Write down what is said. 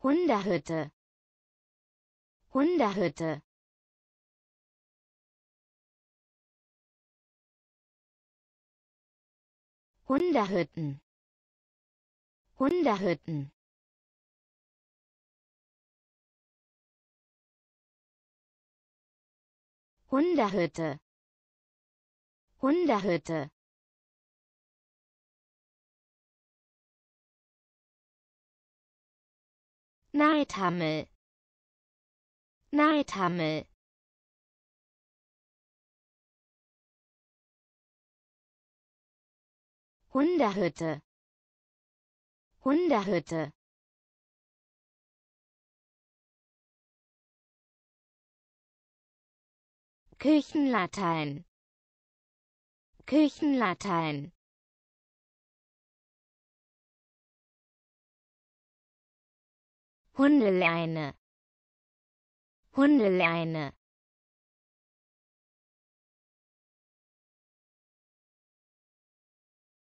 Hundehütte Hundehütte Hundehütten Hundehütten Hundehütte Hundehütte Neidhammel Neidhammel Hunderhütte Hunderhütte Küchenlatein Küchenlatein Hundeleine Hundeleine